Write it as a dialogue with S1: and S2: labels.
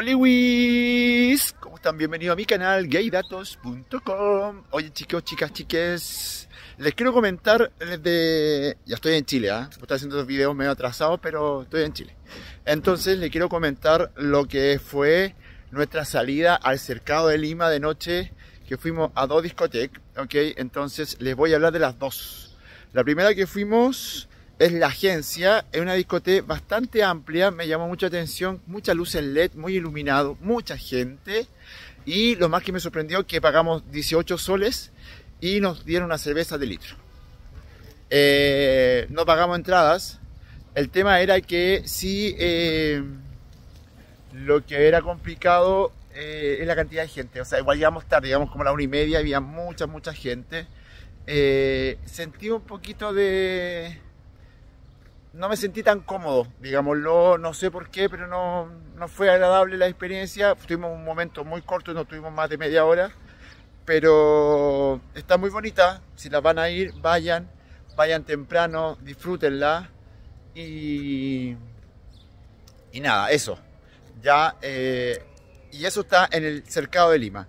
S1: Hollywood, ¿cómo están? Bienvenidos a mi canal gaydatos.com Oye chicos, chicas, chiques Les quiero comentar desde... Ya estoy en Chile, ¿ah? ¿eh? Estoy haciendo dos videos medio atrasados, pero estoy en Chile Entonces les quiero comentar lo que fue nuestra salida al cercado de Lima de noche Que fuimos a dos discotecas, ¿ok? Entonces les voy a hablar de las dos La primera que fuimos es la agencia, es una discoteca bastante amplia, me llamó mucha atención, ...mucha luz en LED, muy iluminado, mucha gente y lo más que me sorprendió que pagamos 18 soles y nos dieron una cerveza de litro. Eh, no pagamos entradas, el tema era que sí, eh, lo que era complicado eh, es la cantidad de gente, o sea, igual llegamos tarde, llegamos como la una y media, había mucha, mucha gente. Eh, sentí un poquito de no me sentí tan cómodo, digámoslo, no sé por qué, pero no, fue agradable la experiencia. Tuvimos un momento muy corto, no tuvimos más de media hora, pero está muy bonita. Si la van a ir, vayan, vayan temprano, disfrútenla y, y nada, eso. Ya, eh, y eso está en el cercado de Lima.